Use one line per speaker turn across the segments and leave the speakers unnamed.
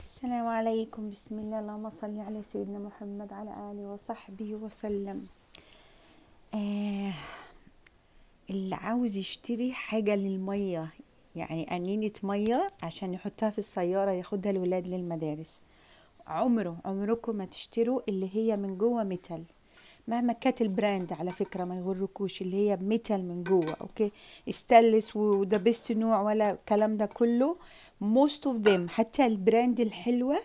السلام عليكم بسم الله اللهم صل على سيدنا محمد على آله وصحبه وسلم آه اللي عاوز يشتري حاجة للمية يعني انينه مية عشان يحطها في السيارة ياخدها الولاد للمدارس عمره عمركم ما تشتروا اللي هي من جوه ميتال مهما كانت البراند على فكره ما يغركوش اللي هي ميتال من جوه اوكي استلس وده بيست نوع ولا الكلام ده كله موست اوف ذيم حتى البراند الحلوه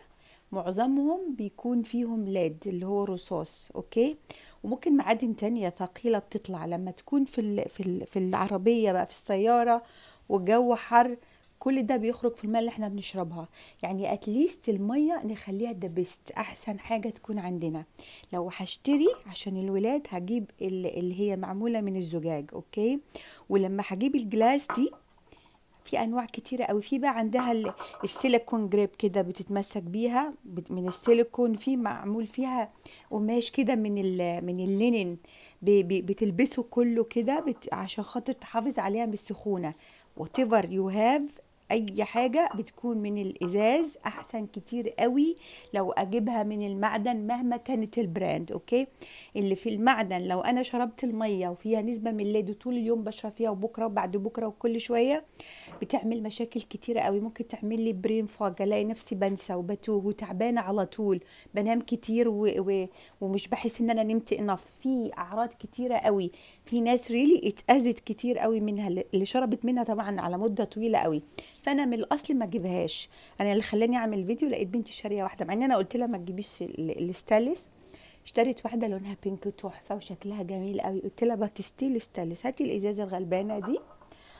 معظمهم بيكون فيهم ليد اللي هو رصاص اوكي وممكن معادن تانية ثقيله بتطلع لما تكون في في, في العربيه بقى في السياره والجو حر كل ده بيخرج في الميه اللي احنا بنشربها يعني اتليست الميه نخليها ذا بيست احسن حاجه تكون عندنا لو هشتري عشان الولاد هجيب اللي هي معموله من الزجاج اوكي ولما هجيب الجلاس دي في انواع كتيره قوي في بقى عندها السيليكون جريب كده بتتمسك بيها من السيليكون في معمول فيها قماش كده من من اللينن بتلبسه كله كده عشان خاطر تحافظ عليها من السخونه whatever you have اي حاجه بتكون من الازاز احسن كتير قوي لو اجيبها من المعدن مهما كانت البراند اوكي اللي في المعدن لو انا شربت الميه وفيها نسبه من الليد طول اليوم بشرب فيها وبكره وبعد بكره وكل شويه بتعمل مشاكل كتير قوي ممكن تعمل لي برين فاج الاقي نفسي بنسى وبتوه وتعبانه على طول بنام كتير و... و... ومش بحس ان انا نمت انف في اعراض كتيره قوي في ناس ريلي اتاذت كتير قوي منها اللي شربت منها طبعا على مده طويله قوي فانا من الاصل ما اجيبهاش انا اللي خلاني اعمل فيديو لقيت بنتي شاريه واحده مع ان انا قلت لها ما تجيبيش الستالس اشتريت واحده لونها بينك تحفه وشكلها جميل قوي قلت لها باتستيل الستالس هاتي الازازه الغلبانه دي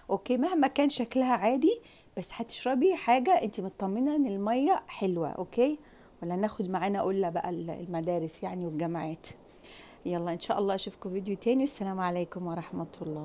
اوكي مهما كان شكلها عادي بس هتشربي حاجه انت مطمنه ان الميه حلوه اوكي ولا ناخد معانا قله بقى المدارس يعني والجامعات يلا ان شاء الله اشوفكم فيديو تاني والسلام عليكم ورحمه الله